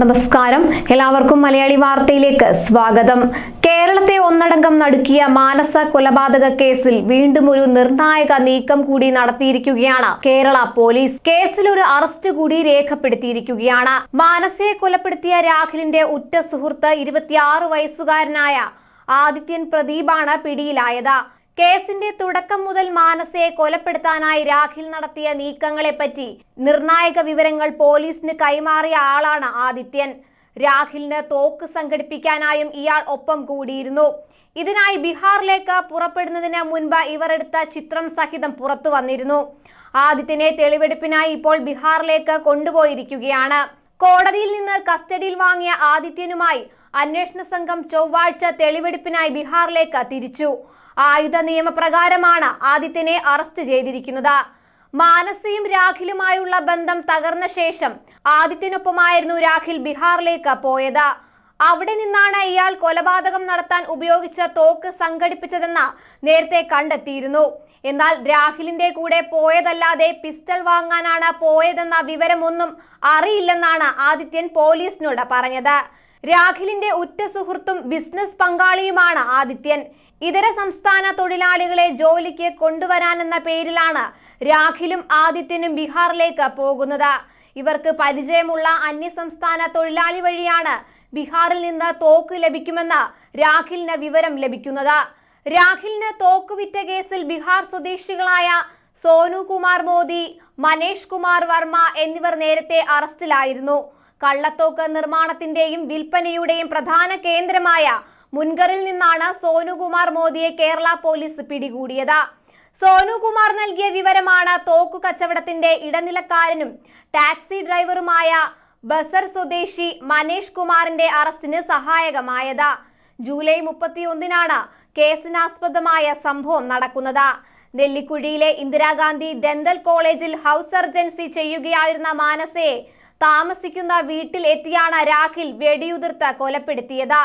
നമസ്കാരം എല്ലാവർക്കും മലയാളി വാർത്തയിലേക്ക് സ്വാഗതം കേരളത്തെ ഒന്നടങ്കം നടുക്കിയ മാനസ കൊലപാതക കേസിൽ വീണ്ടും ഒരു നിർണായക നീക്കം കൂടി നടത്തിയിരിക്കുകയാണ് കേരള പോലീസ് കേസിൽ ഒരു അറസ്റ്റ് കൂടി രേഖപ്പെടുത്തിയിരിക്കുകയാണ് മാനസയെ കൊലപ്പെടുത്തിയ രാഖിലിന്റെ ഉറ്റ സുഹൃത്ത് ഇരുപത്തിയാറ് വയസ്സുകാരനായ ആദിത്യൻ പ്രദീപാണ് പിടിയിലായത് കേസിന്റെ തുടക്കം മുതൽ മാനസയെ കൊലപ്പെടുത്താനായി രാഖിൽ നടത്തിയ നീക്കങ്ങളെപ്പറ്റി നിർണായക വിവരങ്ങൾ പോലീസിന് കൈമാറിയ ആളാണ് ആദിത്യൻ രാഖിലിന് തോക്ക് സംഘടിപ്പിക്കാനായും ഇയാൾ ഒപ്പം കൂടിയിരുന്നു ഇതിനായി ബീഹാറിലേക്ക് പുറപ്പെടുന്നതിന് മുൻപ് ഇവർ എടുത്ത ചിത്രം സഹിതം പുറത്തു വന്നിരുന്നു ആദിത്യനെ തെളിവെടുപ്പിനായി ഇപ്പോൾ ബീഹാറിലേക്ക് കൊണ്ടുപോയിരിക്കുകയാണ് കോടതിയിൽ നിന്ന് കസ്റ്റഡിയിൽ വാങ്ങിയ ആദിത്യനുമായി അന്വേഷണ സംഘം ചൊവ്വാഴ്ച തെളിവെടുപ്പിനായി ബീഹാറിലേക്ക് തിരിച്ചു ആയുധ നിയമപ്രകാരമാണ് ആദിത്യനെ അറസ്റ്റ് ചെയ്തിരിക്കുന്നത് മാനസയും രാഖിലുമായുള്ള ബന്ധം തകർന്ന ശേഷം ആദിത്യനൊപ്പമായിരുന്നു രാഖിൽ ബീഹാറിലേക്ക് പോയത് അവിടെ നിന്നാണ് ഇയാൾ കൊലപാതകം നടത്താൻ ഉപയോഗിച്ച തോക്ക് സംഘടിപ്പിച്ചതെന്ന് നേരത്തെ കണ്ടെത്തിയിരുന്നു എന്നാൽ രാഹുലിന്റെ കൂടെ പോയതല്ലാതെ പിസ്റ്റൾ വാങ്ങാനാണ് പോയതെന്ന വിവരമൊന്നും അറിയില്ലെന്നാണ് ആദിത്യൻ പോലീസിനോട് പറഞ്ഞത് രാഖിലിന്റെ ഉറ്റ സുഹൃത്തും ബിസിനസ് പങ്കാളിയുമാണ് ആദിത്യൻ ഇതര സംസ്ഥാന തൊഴിലാളികളെ ജോലിക്ക് കൊണ്ടുവരാനെന്ന പേരിലാണ് രാഖിലും ആദിത്യനും ബീഹാറിലേക്ക് പോകുന്നത് ഇവർക്ക് പരിചയമുള്ള സംസ്ഥാന തൊഴിലാളി വഴിയാണ് ബീഹാറിൽ നിന്ന് തോക്ക് ലഭിക്കുമെന്ന് രാഖിലിന് വിവരം ലഭിക്കുന്നത് രാഖിലിന് തോക്ക് വിറ്റ കേസിൽ ബീഹാർ സ്വദേശികളായ സോനു കുമാർ മോദി മനേഷ് കുമാർ വർമ്മ എന്നിവർ നേരത്തെ അറസ്റ്റിലായിരുന്നു കള്ളത്തോക്ക് നിർമ്മാണത്തിന്റെയും വിൽപ്പനയുടെയും പ്രധാന കേന്ദ്രമായ മുൻകറിൽ നിന്നാണ് സോനുകുമാർ മോദിയെ കേരള പോലീസ് പിടികൂടിയത് സോനുകുമാർ നൽകിയ വിവരമാണ് തോക്കു കച്ചവടത്തിന്റെ ഇടനിലക്കാരനും ടാക്സി ഡ്രൈവറുമായ ബസർ സ്വദേശി മനേഷ് കുമാറിന്റെ അറസ്റ്റിന് സഹായകമായത് ജൂലൈ മുപ്പത്തിയൊന്നിനാണ് കേസിനാസ്പദമായ സംഭവം നടക്കുന്നത് നെല്ലിക്കുഴിയിലെ ഇന്ദിരാഗാന്ധി ദന്തൽ കോളേജിൽ ഹൗസ് സർജൻസി ചെയ്യുകയായിരുന്ന മാനസയെ താമസിക്കുന്ന വീട്ടിൽ എത്തിയാണ് രാഖിൽ വെടിയുതിർത്ത് കൊലപ്പെടുത്തിയത്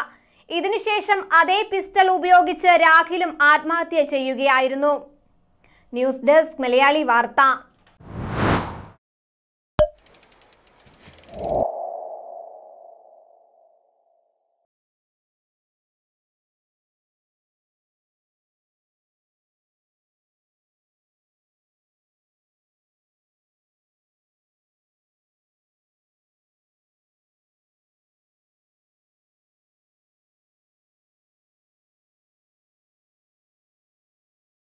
ഇതിനുശേഷം അതേ പിസ്റ്റൾ ഉപയോഗിച്ച് രാഖിലും ആത്മഹത്യ ചെയ്യുകയായിരുന്നു ന്യൂസ് ഡെസ്ക് മലയാളി വാർത്ത